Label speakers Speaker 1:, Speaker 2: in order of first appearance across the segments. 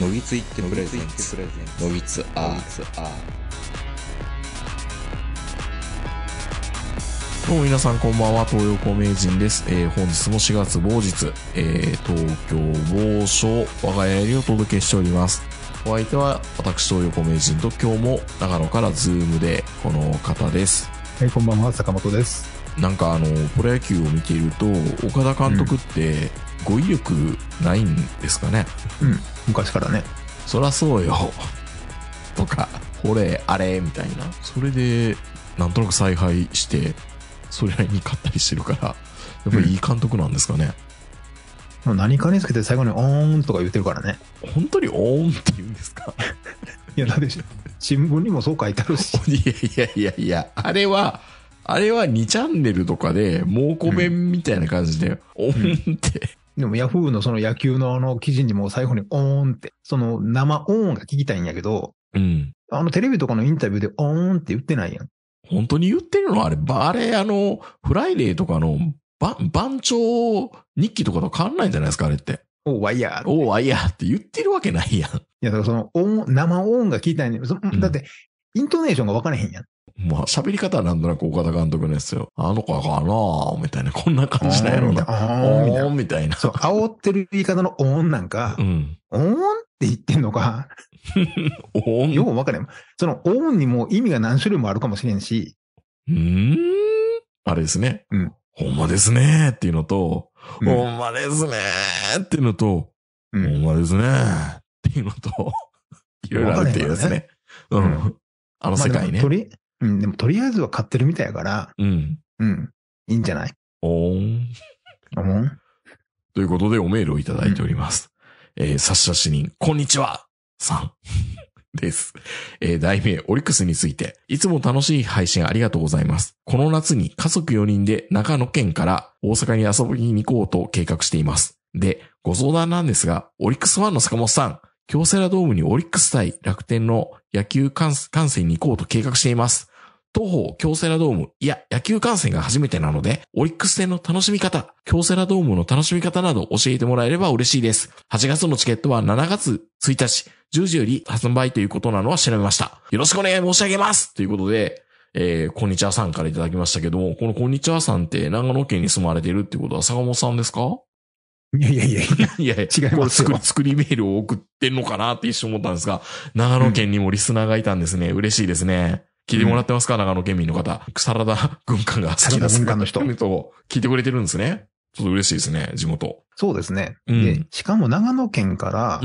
Speaker 1: のぎついってプレゼンツのぎつアーどうも皆さんこんばんは、東横名人です。えー、本日も4月某日、えー、東京某所我が家にお届けしております。お相手は私、東横名人と今日も長野からズームでこの方です。はい、こんばんは、坂本です。なんかあのプロ野球を見ていると岡田監督って語彙力ないんですかね、うん、昔からねそらそうよとかほれあれみたいなそれでなんとなく采配してそれなりに勝ったりしてるからやっ
Speaker 2: ぱりいい監督なんですかね、うん、何かにつけて最後に「おーん」とか言ってるからね本当に「おーん」って言うんですか いやしょう新聞にもそう書いてあるし
Speaker 1: いやいやいやいやあれはあれは2チャンネルとかで、蒙古弁みたいな感じで、お、うんっ
Speaker 2: て。でも、ヤフーのその野球のあの記事にも最後にオーンって、その生オーンが聞きたいんやけど、うん。あのテレビとかのインタビューでオーンって言ってないやん。本当に言ってるのあれ、あれ、あの、フライデーとかの番、番長日記とかと変わんないんじゃないですか、あれって。おーワイヤー。おーワイヤーって言ってるわけないやん。いや、だからその、生音が聞いたいんだって、イントネーションが分か
Speaker 1: らへんやん。まあ、喋り方はなんとなく岡田監督のやつよ。あの子はかなみたいな、こんな感じだよな。おー
Speaker 2: みたいな。そう、煽ってる言い方のおーんなんか、うん。おーんって言ってんのか。おーんよう分かれん。そのおーんにも意味が何種類もあるかもしれんし。うーん。あれですね。うん。ほ
Speaker 1: んまですねっていうのと、うん、ほんまですねって
Speaker 2: いうのと、うん、ほんまですね
Speaker 1: っていうのと、
Speaker 2: いろいろあるっていうですね。ねうん。
Speaker 3: あの世界ね。まあ、
Speaker 2: うん、でもとりあえずは買ってるみたいやから、うん。うん。いいんじゃない
Speaker 1: おーん。おん。ということでおメールをいただいております。うん、えー、差出人、こんにちはさん。です。えー、題名、オリックスについて。いつも楽しい配信ありがとうございます。この夏に家族4人で長野県から大阪に遊びに行こうと計画しています。で、ご相談なんですが、オリックスファンの坂本さん、京セラドームにオリックス対楽天の野球観戦に行こうと計画しています。東方京セラドーム、いや、野球観戦が初めてなので、オリックス戦の楽しみ方、京セラドームの楽しみ方など教えてもらえれば嬉しいです。8月のチケットは7月1日、10時より発売ということなのは調べました。よろしくお願い申し上げますということで、えー、こんにちはさんからいただきましたけども、このこんにちはさんって長野県に住まれてるってことは坂本さんですかいやいやいやいや、いや違います作り、作りメールを送ってんのかなって一瞬思ったんですが、長野県にもリスナーがいたんですね。嬉しいですね。聞いてもらってますか、長野県民の方。サラダ軍艦が好きです。サラダ軍艦の人。
Speaker 2: 聞
Speaker 1: いてくれてるんですね。ちょっと嬉しいですね、地元。そうですね。
Speaker 2: うん、で、しかも長野県から、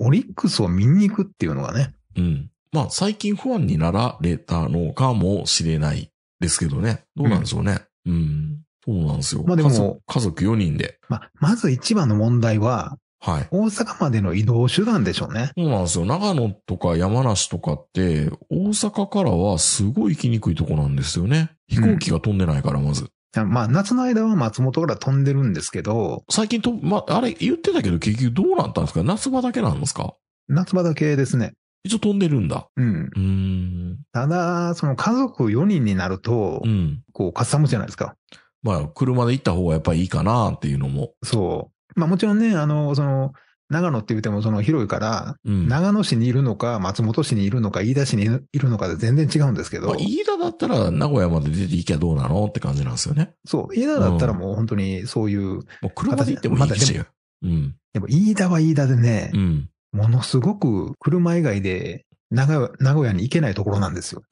Speaker 2: オリックスを見に行くっていうのがね。うん。まあ、最近ファンになられた
Speaker 1: のかもしれないですけどね。どうなんでしょうね。うん、うんそうなんですよ。まあでも、家族 ,4 人で。まあ、まず一番の問題は、はい。大阪までの移動手段でしょうね。そうなんですよ。長野とか山梨とかって、大阪からはすごい行きにくいとこなんですよね。飛行機が飛んでないから、まず。うんまあ、夏の間は松本から飛んでるんですけど。最近と、まあ、あれ言ってたけど結局どうなったんですか夏場だけなん
Speaker 2: ですか夏場だけですね。一応飛んでるんだ。うん。うんただ、その家族4人になると、うん、こう、かっさむじゃないですか。まあ、車で行った方がやっぱりいいかなっていうのも。そまあもちろんね、あの、その、長野って言ってもその広いから、うん、長野市にいるのか、松本市にいるのか、飯田市にいるのかで全然違うんですけど。まあ、飯田だったら名古屋まで出て行きゃどうなのって感じなんですよね。そう。飯田だったらもう本当にそういう。もう車で行ってもいいですよ。でも、うん、でも飯田は飯田でね、うん、ものすごく車以外で名古屋に行けないところなんですよ。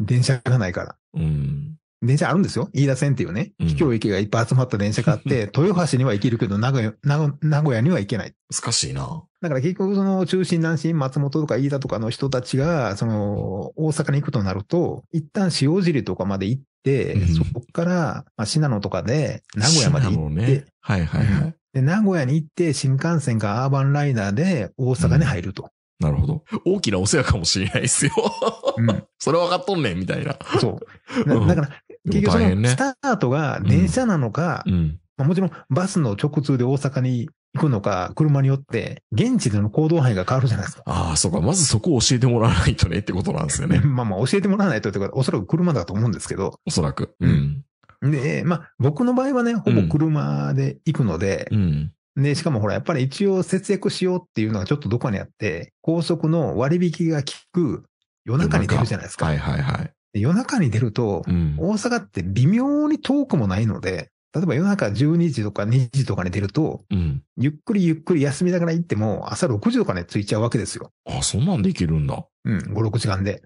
Speaker 2: 電車がないから。うん電車あるんですよ。飯田線っていうね、秘境駅がいっぱい集まった電車があって、うん、豊橋には行けるけど、名古屋、名古屋には行けない。難しいな。だから結局その中心南進、松本とか飯田とかの人たちが、その大阪に行くとなると、一旦塩尻とかまで行って、うん、そこから、まあ、信濃とかで名古屋まで行って、ね、
Speaker 1: はいはいはい。
Speaker 2: で、名古屋に行って新幹線かアーバンライナーで大阪に入ると。うん
Speaker 1: なるほど。大きなお世話かもしれないですよ。うん、それ分かっとんねん、みたいな。そ
Speaker 2: う。だから、結局そのスタートが電車なのか、うんうんもちろんバスの直通で大阪に行くのか、車によって、現地での行動範囲が変わるじゃないですか。ああ、そうか。まずそこを教えてもらわないとねってことなんですよね。まあまあ、教えてもらわないとってことおそらく車だと思うんですけど。おそらく。うん。で、まあ、僕の場合はね、ほぼ車で行くので、うん、で、しかもほら、やっぱり一応節約しようっていうのがちょっとどこにあって、高速の割引が効く夜中に出るじゃないですか。はいはいはい。夜中に出ると、大阪って微妙に遠くもないので、例えば夜中12時とか2時とかに出ると、うん、ゆっくりゆっくり休みながら行っても、朝6時とかね、着いちゃうわけですよ。あ、そんなんできるんだ。うん、5、6時間で。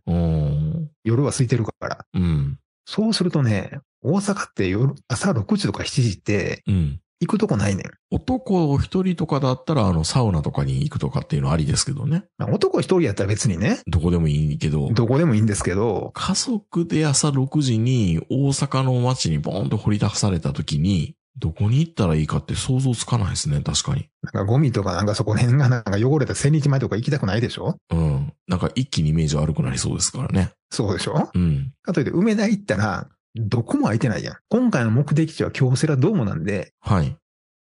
Speaker 2: 夜は空いてるから。うん、そうするとね、大阪って夜、朝6時とか7時って、うん、行くとこないねん。男一人とかだったら、あの、サウナとかに行くと
Speaker 1: かっていうのありですけどね。
Speaker 2: 男一人やったら別にね、どこでもいいけど、どこでもいいんですけど、
Speaker 1: 家族で朝6時に大阪の街にボーンと掘り出された時に、
Speaker 2: どこに行ったらいいかって想像つかないですね、確かに。なんかゴミとかなんかそこら辺がなんか汚れた千日前とか行きたくないでしょうん。なんか一気にイメージ悪くなりそうですからね。そうでしょうん。あとで梅田行ったら、どこも空いてないやん。今回の目的地は京セラドームなんで、はい。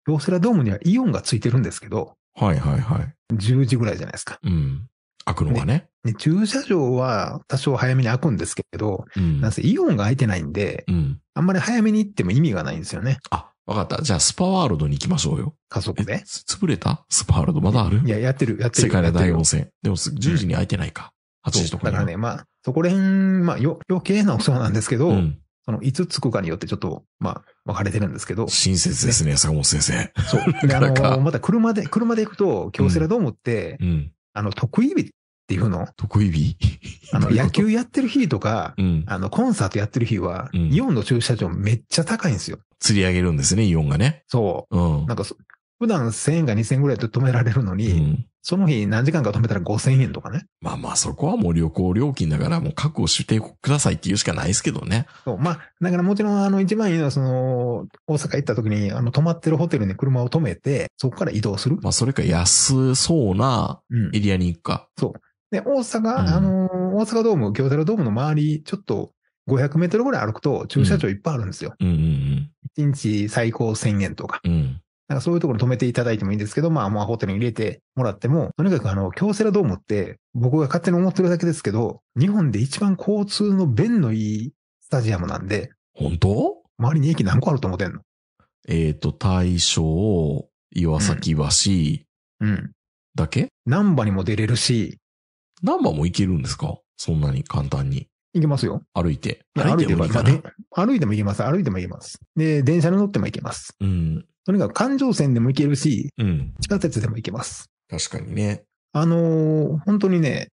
Speaker 2: 京セラドームにはイオンがついてるんですけど、はいはいはい。10時ぐらいじゃないですか。うん。開くのがね。ね駐車場は多少早めに開くんですけど、うん、なんせイオンが開いてないんで、うん、あんまり早めに行っても意味がないんですよね。あ、わかった。じゃあスパワールドに行きましょうよ。家族で潰れたスパワールドまだあるいや、やって
Speaker 1: る、やってる。世界の大温泉。でも10時に開いてないか。うん、8時とか。だからね、ま
Speaker 2: あ、そこら辺、まあ、余計なお世話なんですけど、うんあの、いつつくかによってちょっと、まあ、分かれてるんですけど。親切ですね、ね坂本先生。そう。あの、また車で、車で行くと、京セラドームって、うん、あの、得意日っていうの得意日あの、野球やってる日とか、うん、あの、コンサートやってる日は、うん、イオンの駐車場めっちゃ高いんですよ。釣り上げるんですね、イオンがね。そう。うん、なんか、普段1000円か2000円ぐらいで止められるのに、うんその日何時間か止めたら5000円とかね。まあまあそこはもう旅行料金だからもう確保してく
Speaker 1: ださいっていうしかないですけどね。
Speaker 2: そう。まあ、だからもちろんあの一番いいのはその、大阪行った時にあの泊まってるホテルに車を止めて、そこから移動する。まあそれか安そうなエリアに行くか。うん、そう。で、大阪、うん、あの、大阪ドーム、京太郎ドームの周り、ちょっと500メートルぐらい歩くと駐車場いっぱいあるんですよ。うん、うんうんうん1日最高1000円とか。なんかそういうところ止めていただいてもいいんですけど、まあ、まあ、ホテルに入れてもらっても、とにかくあの、京セラドームって、僕が勝手に思ってるだけですけど、日本で一番交通の便のいいスタジアムなんで。本当周りに駅何個あると思ってんの
Speaker 1: えっ、ー、と、大正、岩崎橋、うん。うん。だけ
Speaker 2: 難波にも出れるし。難波も行けるんですかそんなに簡単に。行けますよ。歩いて。歩いても行けます。歩いても行けます。で、電車に乗っても行けます。うん。とにかく環状線でも行けるし、うん、地下鉄でも行けます。確かにね。あのー、本当にね、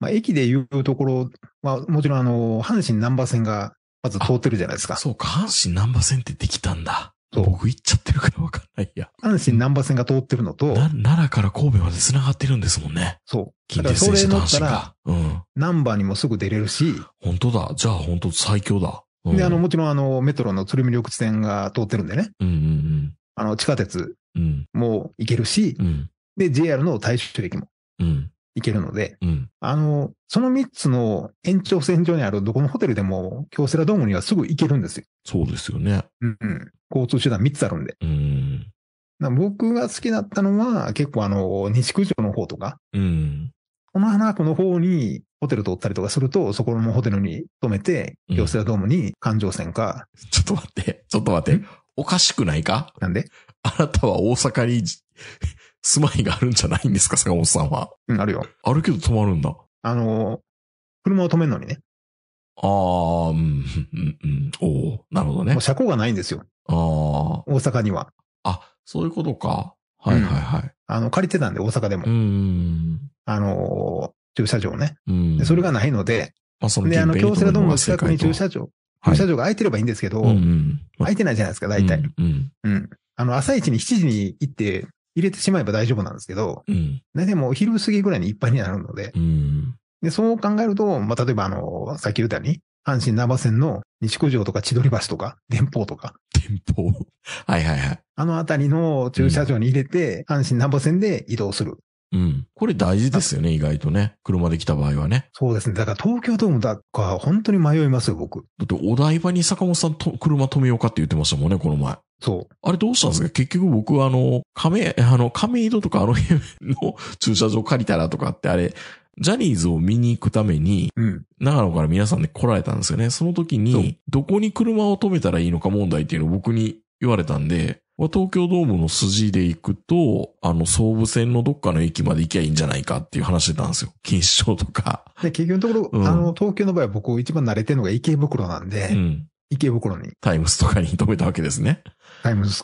Speaker 2: まあ、駅で言うところは、まもちろんあのー、阪神南波線がまず通ってるじゃないですか。そうか、阪神南波線ってできたんだ。そう。僕行っちゃってるからわかんないや。阪神南波線が通ってるのと、奈良から神戸まで繋がってるんですもんね。そう。近鉄線と阪神が。うん。南波にもすぐ出れるし。本当だ。じゃあ本当最強だ。うん、で、あの、もちろんあの、メトロの鶴見緑地線が通ってるんでね。うんうんうん。あの、地下鉄も行けるし、うん、で、JR の大衆駅も行けるので、うん、あの、その3つの延長線上にあるどこのホテルでも、京セラドームにはすぐ行けるんですよ。そうですよね。うん、うん。交通手段3つあるんで。うん。僕が好きだったのは、結構あの、西九条の方とか、うん。この花子の方にホテル取ったりとかすると、そこのホテルに泊めて、京セラドームに環状線か、うん、ちょっと待って、ちょっと待って。おかしくないかなんであなたは大阪に 住まいがあるんじゃないんですか、坂本さんは。うん、あるよ。
Speaker 1: あるけど止まるんだ。あ
Speaker 2: の車を止めるのにね。ああ、うん、うん、うん。おおなるほどね車庫がないんですよ。ああ。大阪には。あ。そういうことか。はいはいはい。あの、借りてたんで、大阪でも。うーん。あの駐車場ね。うん。でそれがないので、まあ、そので、あの、京セラドームの近くに駐車場、駐車場が空いてればいいんですけど、うんうん、空いてないじゃないですか、大体。うん、うん。あの、朝一に7時に行って、入れてしまえば大丈夫なんですけど、うん、大もう昼過ぎぐらいにいっぱいになるので、うん、で、そう考えると、まあ、例えばあの、さっき言ったように、阪神名波線の西九条とか千鳥橋とか、電報とか。電報 はいはいはい。あのあたりの駐車場に入れて、うん、阪神名波線で移動する。うん。これ大事ですよね、意外とね。車で来た場合はね。そうですね。だから東京ドームだか、本当
Speaker 1: に迷いますよ、僕。だってお台場に坂本さんと車止めようかって言ってましたもんね、この前。そう。あれどうしたんですか結局僕はあの、亀、あの、亀戸とかあの辺の 駐車場借りたらとかってあれ、ジャニーズを見に行くために、うん、長野から皆さんで来られたんですよね。その時に、どこに車を止めたらいいのか問題っていうのを僕に言われたんで、東京ドームの筋で行くと、あの、総武線のどっかの駅まで行きゃいいんじゃないかっていう話してたんですよ。錦糸町とか。
Speaker 2: で、結局のところ、うん、あの、東京の場合は僕一番慣れてるのが池袋なんで、うん、池袋に。タイムズとかに止めたわけですね。タイムズ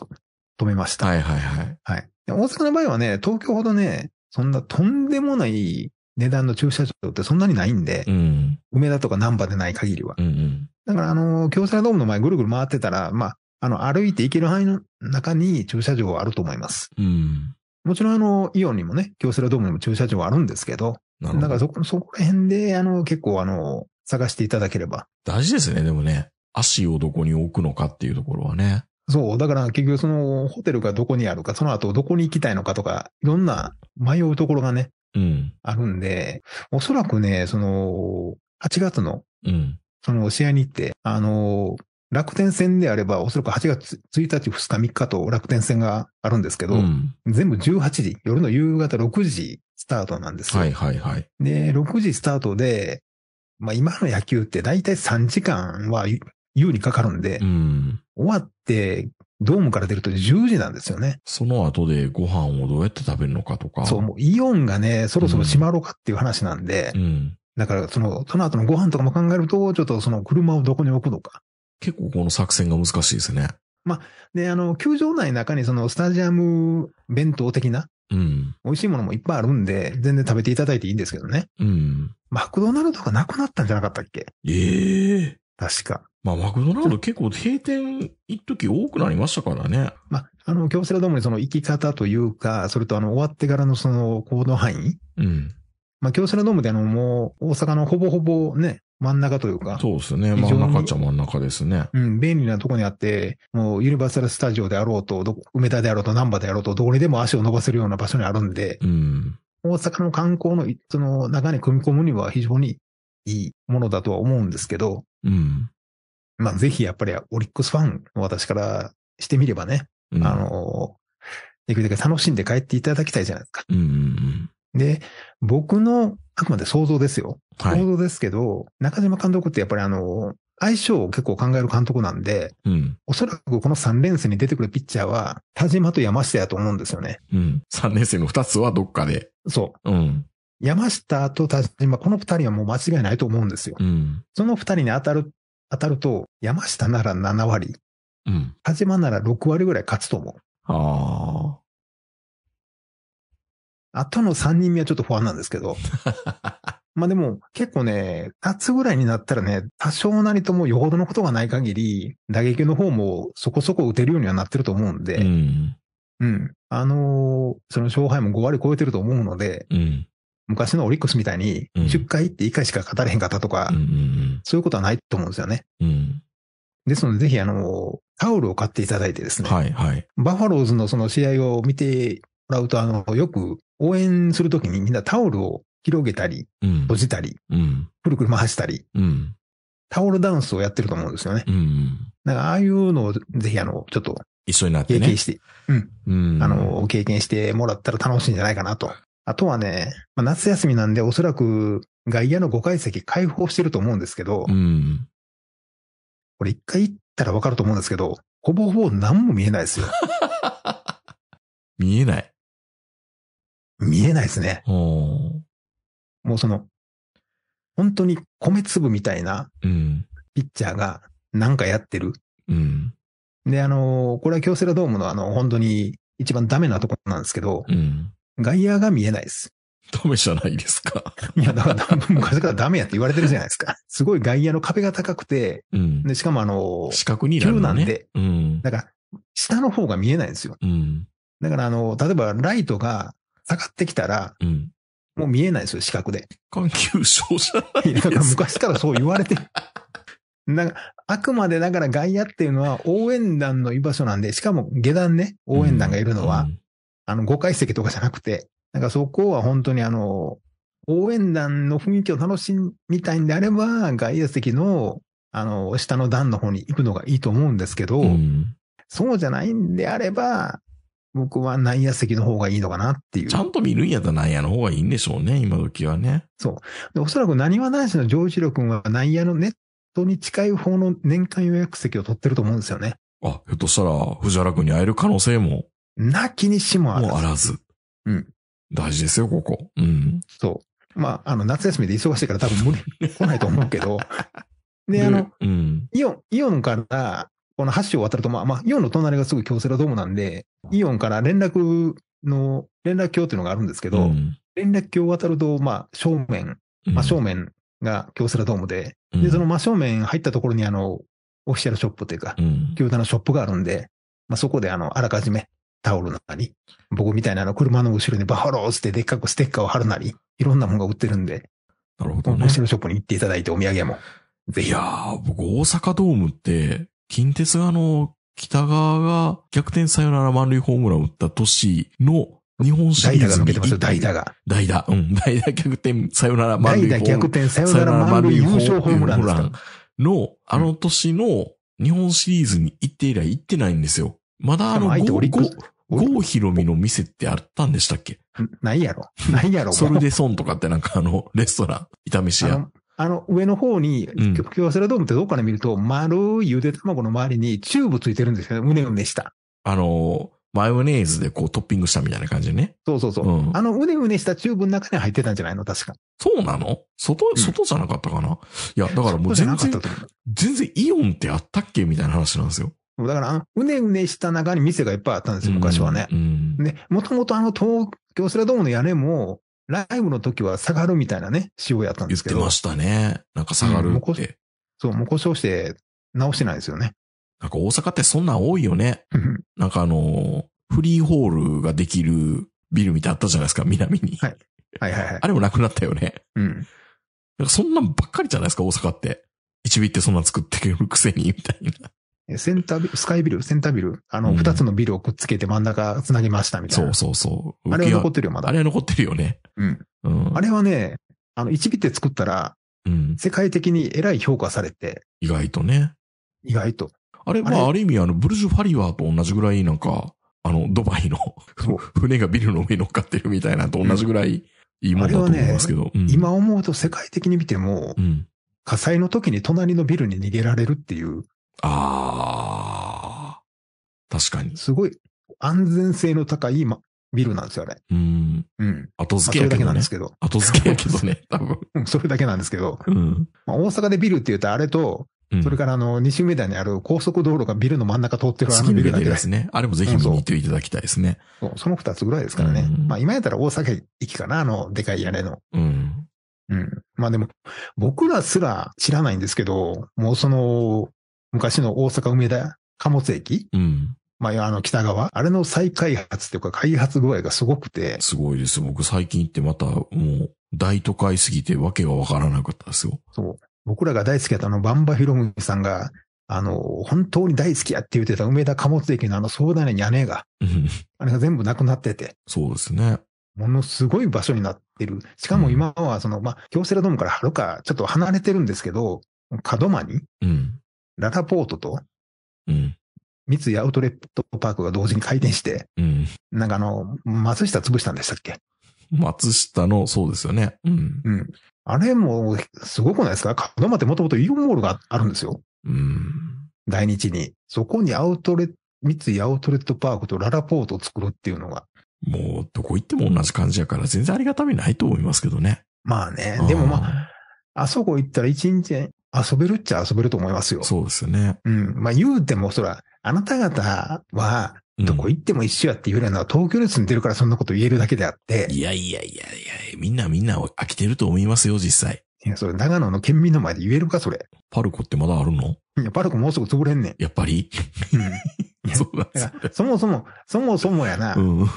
Speaker 2: 止めました。はいはいはい。はい。大阪の場合はね、東京ほどね、そんなとんでもない値段の駐車場ってそんなにないんで、うん、梅田とか難波でない限りは。うんうん、だから、あの、京セラドームの前ぐるぐる回ってたら、まあ、あの、歩いて行ける範囲の中に駐車場はあると思います。うん。もちろん、あの、イオンにもね、京セラドームにも駐車場はあるんですけど、なるだからそこ、そこら辺で、あの、結構、あの、探していただければ。
Speaker 1: 大事ですね、でもね。足をどこに置くのかっていうところはね。
Speaker 2: そう。だから結局そのホテルがどこにあるか、その後どこに行きたいのかとか、いろんな迷うところがね、うん、あるんで、おそらくね、その、8月の、うん、その試合に行って、あの、楽天戦であれば、おそらく8月1日、2日、3日と楽天戦があるんですけど、うん、全部18時、夜の夕方6時スタートなんですよ。はいはいはい。で、6時スタートで、まあ今の野球って大体3時間は優にかかるんで、うん、終わってドームから出ると10時なんですよね。その後でご飯をどうやって食べるのかとか。そう、もうイオンがね、そろそろ閉まろうかっていう話なんで、うん、だからその、その後のご飯とかも考えると、ちょっとその車をどこに置くのか。結構この作戦が難しいですね。まあ、で、あの、球場内の中にそのスタジアム弁当的な、うん。美味しいものもいっぱいあるんで、全然食べていただいていいんですけどね。うん。マクドナルドがなくなったんじゃなかったっけええー、確か。まあ、マクドナルド結構閉店一時多くなりましたからね。まあ、あの、京セラドームにその行き方というか、それとあの、終わってからのその行動範囲。うん。まあ、京セラドームであの、もう大阪のほぼほぼね、真ん中というか。そうですね。真ん中っちゃ真ん中ですね。うん、便利なとこにあって、もうユニバーサルスタジオであろうと、梅田であろうと、南波であろうと、どこにでも足を伸ばせるような場所にあるんで、うん、大阪の観光のその中に組み込むには非常にいいものだとは思うんですけど、うん、まあぜひやっぱりオリックスファンの私からしてみればね、うん、あの、できるだけ楽しんで帰っていただきたいじゃないですか。うんうんうん、で、僕のあくまで想像ですよ。想像ですけど、中島監督ってやっぱりあの、相性を結構考える監督なんで、うん、おそらくこの3連戦に出てくるピッチャーは、田島と山下やと思うんですよね。うん。3連戦の2つはどっかで。そう。うん。山下と田島、この2人はもう間違いないと思うんですよ。うん。その2人に当たる、当たると、山下なら7割、うん。田島なら6割ぐらい勝つと思う。ああ。あとの3人目はちょっと不安なんですけど。まあでも結構ね、夏ぐらいになったらね、多少なりともよほどのことがない限り、打撃の方もそこそこ打てるようにはなってると思うんで、うん。うん、あのー、その勝敗も5割超えてると思うので、うん、昔のオリックスみたいに10回って1回しか勝たれへんかったとか、うんそういうことはないと思うんですよね。うんですので、ぜひ、あの、タオルを買っていただいてですね。はい、はい。バファローズのその試合を見てらうと、あの、よく応援するときにみんなタオルを広げたり、閉じたり、うん、くるくる回したり、うん、タオルダンスをやってると思うんですよね。うん、だからああいうのをぜひあの、ちょっと、一緒になって、ね、経験して、
Speaker 3: うん、う
Speaker 2: ん、あの、経験してもらったら楽しいんじゃないかなと。あとはね、まあ、夏休みなんでおそらく外野の5階席開放してると思うんですけど、うん、これ一回行ったらわかると思うんですけど、ほぼほぼ何も見えないですよ。見えない。見えないですね。もうその、本当に米粒みたいなピッチャーがなんかやってる。うん、で、あの、これは京セラドームのあの、本当に一番ダメなとこなんですけど、うん、外野が見えないです。ダメじゃないですか。いや、だから、昔からダメやって言われてるじゃないですか。すごい外野の壁が高くて、うん、でしかもあの、四角になる、ね、なんで、うん、だから、下の方が見えないんですよ。うん、だから、あの、例えばライトが下がってきたら、うん、もう見えないですよ、視覚で。環球症じゃないなんか昔からそう言われて。なんかあくまでだから外野っていうのは応援団の居場所なんで、しかも下段ね、応援団がいるのは、うん、あの、5階席とかじゃなくて、なんかそこは本当にあの、応援団の雰囲気を楽しみたいんであれば、外野席の、あの、下の段の方に行くのがいいと思うんですけど、うん、そうじゃないんであれば、僕は内野席の方がいいのかなっていう。ちゃんと見るんやったら内野の方がいいんでしょうね、今時はね。そう。で、おそらく何は男子の上一郎君は内野のネットに近い方の年間予約席を取ってると思うんですよね。
Speaker 1: あ、ひょっとしたら藤原君に会える
Speaker 2: 可能性も。なきにしもあらず。もあらず。うん。大事ですよ、ここ。うん。そう。まあ、あの、夏休みで忙しいから多分無理、来ないと思うけど。で、あの、うん、イオン、イオンから、この橋を渡ると、まあ、まあ、イオンの隣がすぐ京セラドームなんで、イオンから連絡の、連絡橋っていうのがあるんですけど、うん、連絡橋を渡ると、まあ、正面、真正面が京セラドームで、うん、で、その真正面入ったところに、あの、オフィシャルショップというか、京、う、セ、ん、のショップがあるんで、まあ、そこで、あの、あらかじめ、タオルなり、僕みたいなあの車の後ろにバハローってでっかくステッカーを貼るなり、いろんなものが売ってるんで、なるほど、ね。オフィシャルショップに行っていただいてお土産も、ぜひ。いやー、
Speaker 1: 僕大阪ドームって、近鉄側の、北川が逆転サヨナラ満塁ホームランを打った年の日本シリーズに。代打が抜けてますよ、代打が。代打。うん。代打逆転サヨナラ満塁ホームラン。代打逆転サヨナラ満塁優勝ホームランムランの、あの年の日本シリーズに行って以来行ってないんですよ。まだあの、ゴーヒロミの店ってあったんでしたっけないやろ。ないやろ。ソルデソンとかってなんかあの、レストラン、炒め屋。
Speaker 2: あの、上の方に、京セラドームってどっかで見ると、丸いゆで卵の周りにチューブついてるんですよね。うねした。あの、マヨネーズでこうトッピングしたみたいな感じね。そうそうそう。うん、あの、うねうねしたチューブの中に入ってたんじゃないの確か。そうなの外、外じゃなかったかな、うん、い
Speaker 1: や、だからもう全然、全然イ
Speaker 2: オンってあったっけみたいな話なんですよ。だから、うねうねした中に店がいっぱいあったんですよ、昔はね。うん、うん、で、もともとあの東京セラドームの屋根も、ライブの時は下がるみたいなね、仕様やったんですけど。言ってましたね。なんか下がるって。うん、そう、もう故障して直してないですよね。なんか大阪ってそんなん多いよね。なんかあ
Speaker 1: の、フリーホールができるビルみたいあったじゃないですか、南に。はい。は
Speaker 2: いはいはい。あれもなくなったよね。うん。なんかそんなんばっかりじゃないですか、大阪って。一尾ってそんなん作ってくるくせに、みたいな。センタービル、スカイビル、センタービル、あの、二、つのビルをくっつけて真ん中繋ぎましたみたいな。そうそうそう。あれは残ってるよ、まだ。あれは残ってるよね。うん。うん、あれはね、あの、1ビット作ったら、うん、世界的にえらい評価されて。意外とね。意外と。あれ、まあ、ある意味、あの、ブルジュ・ファリワーと同じぐらい、なん
Speaker 1: か、あの、ドバイの船がビルの上に乗っかってるみたいなと同じぐらい、いいものだと思いますけ
Speaker 2: ど。ねうん、今思うと世界的に見ても、火災の時に隣のビルに逃げられるっていう。ああ。確かに。すごい安全性の高い、ま、ビルなんですよね。う
Speaker 3: ん。うん。
Speaker 2: 後付けやけど、ね、だけなんですけど。後付けやけどね、多分。それだけなんですけど。うん。まあ、大阪でビルって言うとあれと、うん、それからあの、西梅田にある高速道路がビルの真ん中通ってるあのビルだけですね。あれもぜひ見に行っていただきたいですね。そうその二つぐらいですからね。うん、まあ今やったら大阪駅かな、あの、でかい屋根の。うん。うん。まあでも、僕らすら知らないんですけど、もうその、昔の大阪梅田貨物駅、うん、まあ、あの、北側。あれの再開発というか、開発具合がすごくて。すごいです。僕最近行ってまた、もう、大都会すぎてわけがわからなかったですよ。そう。僕らが大好きだったあの、バンバヒロムさんが、あの、本当に大好きやって言ってた梅田貨物駅のあの壮大な屋根が、あれが全部なくなってて。そうですね。ものすごい場所になってる。しかも今は、その、まあ、京セラドームからはるか、ちょっと離れてるんですけど、門間に、うん、ララポートと、うん。三井アウトレットパークが同時に開店して、うん。なんかあの、松下潰したんでしたっけ松下の、そうですよね。うん。うん。あれも、すごくないですか角間ってもともとイオンモールがあるんですよ。うん。大日に。そこにアウトレット、三井アウトレットパークとララポートを作るっていうのが。もう、どこ行っても同じ感じやから、全然ありがたみないと思いますけどね。まあね。でもまあ、あそこ行ったら一日遊べるっちゃ遊べると思いますよ。そうですよね。うん。まあ言うても、そら、あなた方は、どこ行っても一緒やって言うな、のは東京列住んでるからそんなこと言えるだけであって。いやいやいやいや、みんなみんな飽きてると思いますよ、実際。いや、それ長野の県民の前で言えるか、それ。パルコってまだあるのいや、パルコもうすぐ潰れんねん。やっぱりうん。そうなそもそも、そもそもやな。うん。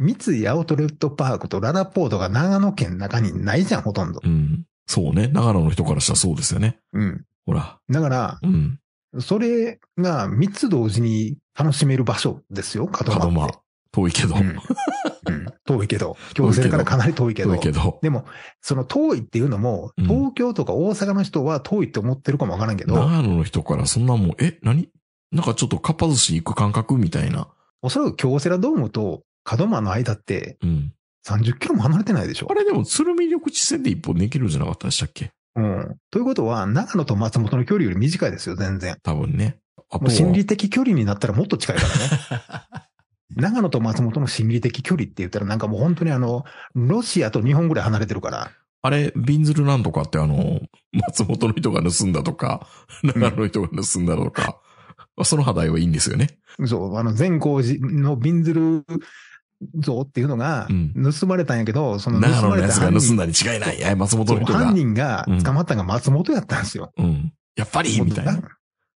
Speaker 2: 三井アウトレットパークとララポートが長野県の中にないじゃん、ほとんど。うん。そうね。長野の人からしたらそうですよね。うん。ほら。だから、うん。それが3つ同時に楽しめる場所ですよ、角間。角間。遠いけど、うんうん。遠いけど。京セラからかなり遠いけど。遠いけど。でも、その遠いっていうのも、東京とか大阪の人は遠いって思ってるかもわからんけど。長野の人からそんなもう、え、何なんかちょっとかっぱ寿司行く感覚みたいな。おそらく京セラドームと角間の間って、うん、30キロも離れてないでしょ。あれでも、鶴見緑地線で一本できるんじゃなかったでしたっけうん。ということは、長野と松本の距離より短いですよ、全然。多分ね。もう心理的距離になったらもっと近いからね。長野と松本の心理的距離って言ったらなんかもう本当にあの、ロシアと日本ぐらい離れてるから。あ
Speaker 1: れ、ビンズルなんとかってあの、松本の人が盗んだとか、
Speaker 2: 長野の人が盗んだとか、その話題はいいんですよね。そう、あの、善光寺のビンズル像っていうのが、盗まれたんやけど、うん、その盗まれた犯人。が盗んだ
Speaker 1: に違いない。い松本の人が。犯人が
Speaker 2: 捕まったのが松本やったんですよ。うん。やっぱりみたいな。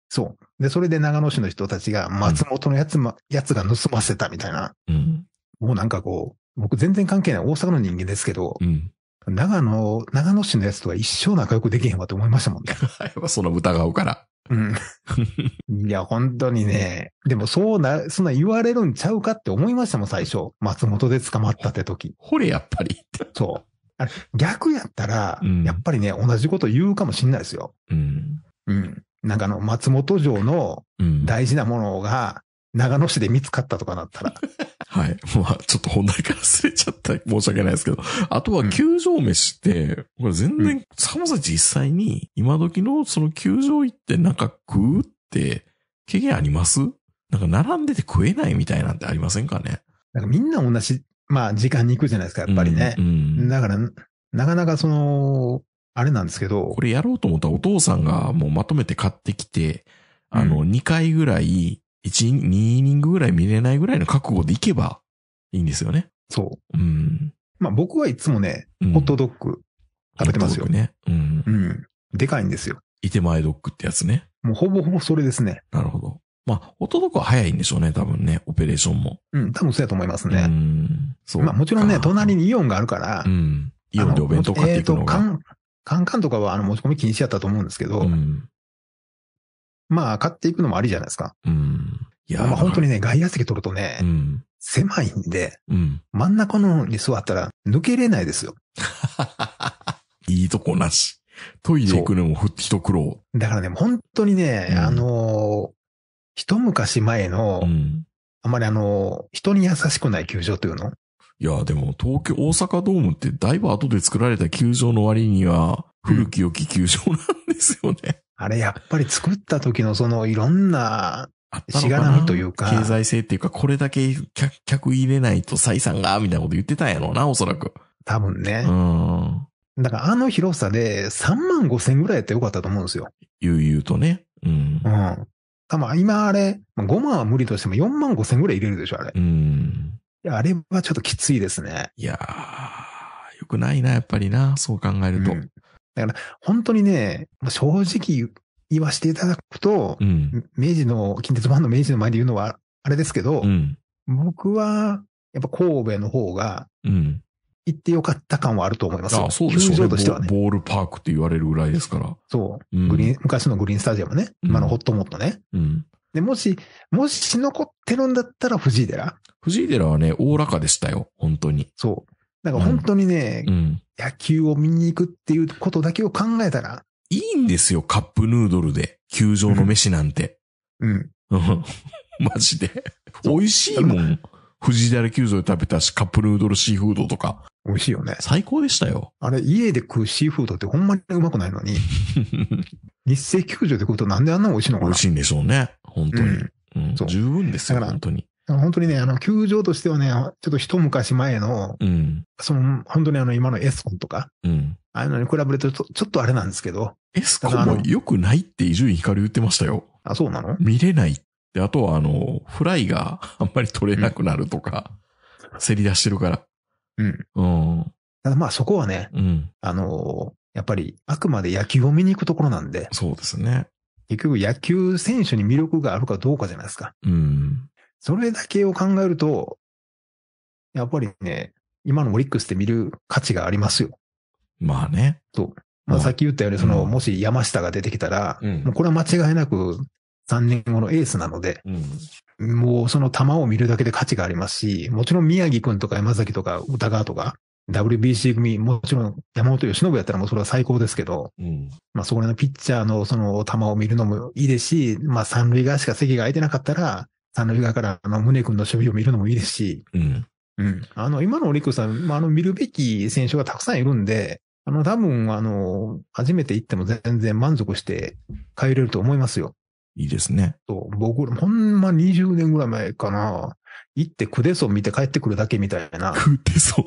Speaker 2: そう。で、それで長野市の人たちが、松本のやつ、ま、やつが盗ませたみたいな。うん。もうなんかこう、僕全然関係ない大阪の人間ですけど、うん、長野、長野市のやつとは一生仲良くできへんわと思いましたもんね。その疑うから。うん。いや、本当にね。でも、そうな、そんな言われるんちゃうかって思いましたもん、最初。松本で捕まったって時。ほれ、やっぱり。そう。あれ、逆やったら、うん、やっぱりね、同じこと言うかもしんないですよ。うん。うん。なんかあの、松本城の大事なものが、長野市で見つかったとかなったら。
Speaker 1: はい。まあ、ちょっと本題から忘れちゃった。申し訳ないですけど。あとは、球場飯って、これ全然、さもさん実際に、今時のその球場行ってなんか食うって、経験ありますなんか並んでて食えないみたいな
Speaker 2: んてありませんかねなんかみんな同じ、まあ、時間に行くじゃないですか、やっぱりね。うん、うん、だから、なかなかその、あれなんですけど。これやろうと思ったらお父さんがもうまとめ
Speaker 1: て買ってきて、あの、2回ぐらい1、二イニングぐらい見れないぐら
Speaker 2: いの覚悟でいけばいいんですよね。そう。うん。まあ僕はいつもね、ホットドッグ食べてますよ。ね。うん。うん。でかいんですよ。いてまえドッグってやつね。もうほぼほぼそれですね。なるほど。まあ、ホットドッグは早いんでしょうね、多分ね、オペレーションも。うん、多分そうやと思いますね。うん。そう。まあもちろんね、隣にイオンがあるから、うん。イオンでお弁当買っていくのが。えっ、ー、と、カン、カンカンとかはあの持ち込み禁止やったと思うんですけど、うん、まあ、買っていくのもありじゃないですか。うん。いや、まあ本当にね、外野席取るとね、うん、狭いんで、うん、真ん中のに座ったら抜けれないですよ。いいとこなし。トイレ行くのも一苦労。だからね、本当にね、うん、あのー、一昔前の、うん、あまりあの人に優しくない球場というのいや、でも東京、大阪ドームってだいぶ後
Speaker 1: で作られた球場の割には、古き良き球場なんですよね。あれ、やっぱ
Speaker 2: り作った時のそのいろんな、しがらみというか。経
Speaker 1: 済性っていうか、これだけ客客入れないと採算が、みたいなこと言ってたんやろうな、おそらく。多分ね。う
Speaker 2: ん。だからあの広さで3万5千ぐらいやってよかったと思うんですよ。言う言うとね。うん。うん。多分今あれ、5万は無理としても4万5千ぐらい入れるでしょ、あれ。うん。いや、あれはちょっときついですね。いやー、よくないな、やっぱりな、そう考えると。うん、だから、本当にね、正直言わせていただくと、うん、明治の、近鉄版の明治の前で言うのはあれですけど、うん、僕は、やっぱ神戸の方が、行ってよかった感はあると思います。ああそうですね。球としてはねボ。ボールパークって言われるぐらいですから。そう。グリーン、昔のグリーンスタジアムね。今のホットモットね。で、もし、もし残ってるんだったら藤井寺。藤井寺はね、大らかでしたよ。本当に。そう。だから本当にね、うん、野球を見に行くっていうことだけを考えたら。
Speaker 1: いいんですよ、カップヌードルで。球場の飯なんて。うん。うん。マジで。
Speaker 2: 美味しいもん。藤井寺球場で食べたし、カップヌードルシーフードとか。美味しいよね。最高でしたよ。あれ、家で食うシーフードってほんまにうまくないのに。日清球場で食うとなんであんな美味しいのかな美味しいんでしょうね。本当に。うん、うん、そう十分ですよ、本当に。本当にね、あの、球場としてはね、ちょっと一昔前の、うん、その、本当にあの、今のエスコンとか、うん、ああいうのに比べるとちょ、ちょっとあれなんですけど。エスコンも良くないって伊集
Speaker 1: 院光言ってましたよ。あ、そうなの見れないで、あとはあの、フライがあんまり取
Speaker 2: れなくなるとか、うん、競り出してるから。うん。うん。ただまあそこはね、うん、あのやっぱりあくまで野球を見に行くところなんで。そうですね。結局野球選手に魅力があるかどうかじゃないですか。
Speaker 3: うん。
Speaker 2: それだけを考えると、やっぱりね、今のオリックスって見る価値がありますよ。まあね。そう。まあ、さっき言ったように、その、もし山下が出てきたら、うん、もうこれは間違いなく3年後のエースなので、うん、もうその球を見るだけで価値がありますし、もちろん宮城君とか山崎とか歌川とか、WBC 組、もちろん山本由伸やったらもうそれは最高ですけど、うん、まあそこら辺のピッチャーのその球を見るのもいいですし、まあ三塁側しか席が空いてなかったら、三塁側からあの宗君の守備を見るのもいいですし、うん。うん。あの、今のオリックスは、まあ、あの、見るべき選手がたくさんいるんで、あの、多分、あの、初めて行っても全然満足して帰れると思いますよ。いいですね。そう、僕ら、ほんま20年ぐらい前かな。行ってクデソン見て帰ってくるだけみたいな。クデソン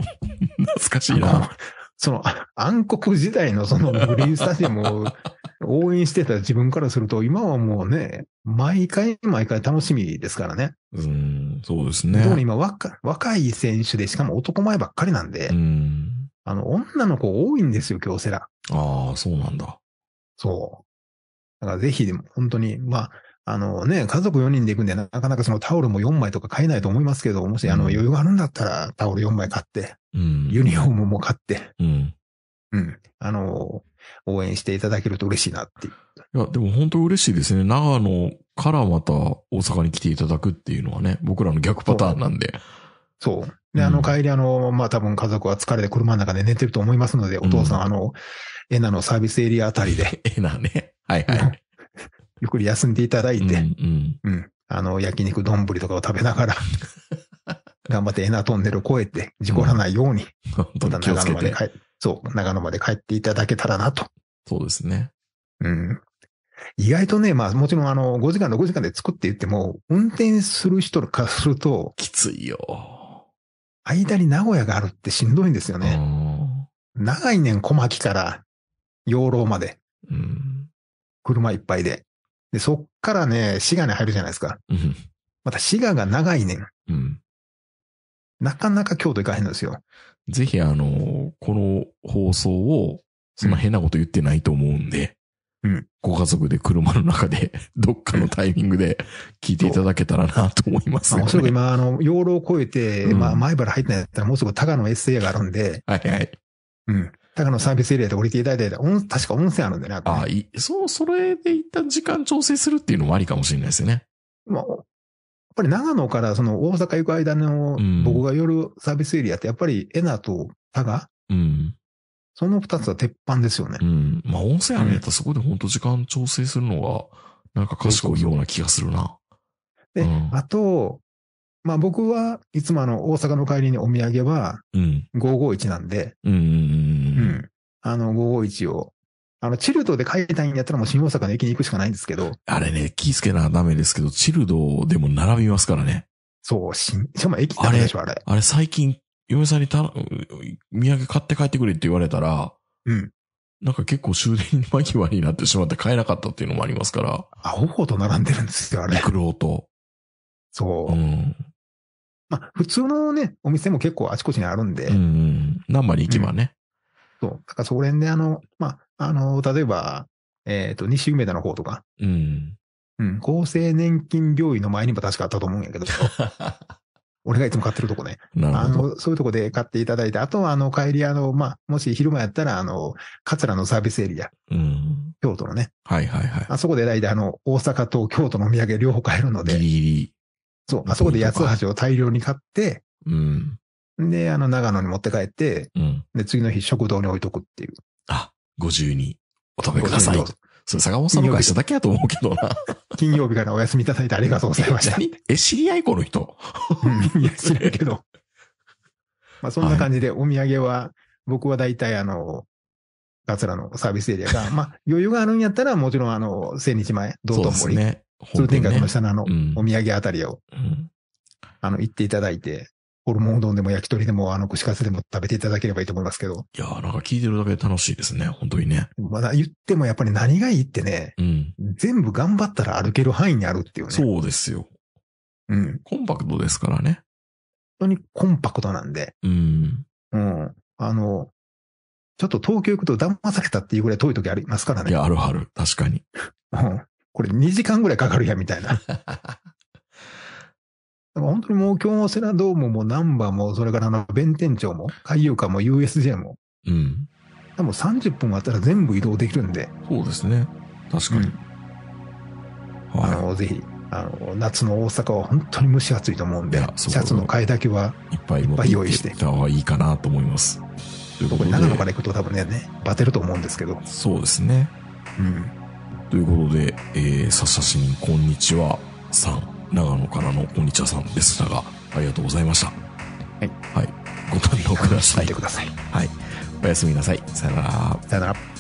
Speaker 2: 懐かしいな。その暗黒時代のそのブリースタジアムを 応援してた自分からすると、今はもうね、毎回毎回楽しみですからね。うん、そうですね。特に今若、若い選手で、しかも男前ばっかりなんで、うん、あの、女の子多いんですよ、京セラ。ああ、そうなんだ。そう。だからぜひでも本当に、まあ、あのね、家族4人で行くんで、なかなかそのタオルも4枚とか買えないと思いますけど、もしあの余裕があるんだったら、タオル4枚買って、うん、ユニフォームも買って、うん、うん。あの、応援していただけると嬉しいなっていう。
Speaker 1: いや、でも本当嬉しいですね。長野からまた大阪に来ていただくっていうのはね、僕らの逆パターンな
Speaker 2: んで。そう。で、あの、帰り、あの、まあ、多分家族は疲れて車の中で寝てると思いますので、お父さん、うん、あの、エナのサービスエリアあたりで。エ ナね。はいはい。ゆっくり休んでいただいて、うん、うん、あの、焼肉丼とかを食べながら 頑張ってエナトンネルを越えて、事故らないように、うん、また長野まで帰、そう、長野まで帰っていただけたらなと。そうですね。うん。意外とね、まあもちろんあの、5時間、6時間で作って言っても、運転する人からすると、きついよ。間に名古屋があるってしんどいんですよね。長い年小牧から養老まで、うん、車いっぱいで。で、そっからね、滋賀に入るじゃないですか。うん、また滋賀が長いねん。うん、なかなか京都行かへんのですよ。ぜひ、あの、この
Speaker 1: 放送を、そんな変なこと言ってないと思うんで、うん、ご家族で車の中で、どっかのタイミングで聞いていただけたらなと思いますね、おそらく
Speaker 2: 今、あの、養老を越えて、うん、まあ、前原入ってないやったら、もうすぐ高野 SA があるんで、はいはい。うん。高野サービスエリアで降りていただいて、確か温泉あるんでね。ああ、いそう、それで一旦時間調整するっていうのもありかもしれないですよね。まあ、やっぱり長野からその大阪行く間の、僕が夜サービスエリアって、やっぱりエナと佐賀、
Speaker 1: うん、その二つは鉄板ですよね。うん。まあ、温泉あるんやったらそこで本当時間調整するのが、なんか賢いような気がするな。
Speaker 2: で、うん、あと、まあ僕はいつもあの大阪の帰りにお土産は551なんで、うん。うんんうんあの551を、あのチルドで帰りたいんやったらもう新大阪の駅に行くしかないんですけど。
Speaker 1: あれね、気ぃつけなダメですけど、チルドでも並びますからね。そう、新、しかも駅ってあれでしょ、あれ。あれ最近、嫁さんにた、土産買って帰ってくれって言われたら、うん。なんか結構終電間際になってしまって買えなかったっていうのもありますか
Speaker 2: ら。あ、ほほと並んでるんですよ、あれ。クロと。そう。うん。まあ、普通のね、お店も結構あちこちにあるんで。うん、何番に行けばね、うん、そう。だからそこら辺で、あの、まあ、あの、例えば、えっ、ー、と、西梅田の方とか。うん。うん。厚生年金病院の前にも確かあったと思うんやけど。俺がいつも買ってるとこね。あの、そういうとこで買っていただいて、あとは、あの、帰り、あの、まあ、もし昼間やったら、あの、桂のサービスエリア。
Speaker 3: うん。
Speaker 2: 京都のね。はいはいはい。あそこで大体、あの、大阪と京都のお土産両方買えるので。ギリギリそう、あそこで八つ橋を大量に買って、うん。で、あの、長野に持って帰って、うん。で、次の日食堂に置いとくっていう。あ、ご自由にお食べください。それ坂本さんの会社だけやと思うけどな。金曜日からお休みいただいてありがとうございました。え、知り合いこの人うん、いや、知らんけど。まあ、そんな感じでお土産は、僕は大体あの、らのサービスエリアが、まあ、余裕があるんやったら、もちろんあの、千日前、道頓堀。そうですね。通天閣の下のあの、お土産あたりを、うん、あの、行っていただいて、ホルモンうどんでも焼き鳥でも、あの、串カツでも食べていただければいいと思いますけど。いやなんか聞いてるだけで楽しいですね、本当にね。まだ言ってもやっぱり何がいいってね、うん、全部頑張ったら歩ける範囲にあるっていうね。そうですよ。うん。コンパクトですからね。本当にコンパクトなんで。うん。うん。あの、ちょっと東京行くと騙されたっていうぐらい遠い時ありますからね。いや、あるある。確かに。うん。これ2時間ぐらいかかるや、みたいな。だ か本当にもう京セラドームもナンバーも、それからあの弁天町も、海遊館も USJ も。うん。多分30分あったら全部移動できるんで。そうですね。確かに。うん、はい、あの、ぜひ、あの、夏の大阪は本当に蒸し暑いと思うんで、シャツの替えだけはいっぱいいっぱい用意して。た方がいいかなと思います。ということで。長野から行くと多分
Speaker 1: ね、ねバテると思うんですけど。そうですね。うん。ということで、えー、ささしんこんにちはさん、長野からのこんにちはさんでしたが、ありがとうございました。はい。はい、ご堪能ください。はい。おやすみなさい。さよなら。さよなら。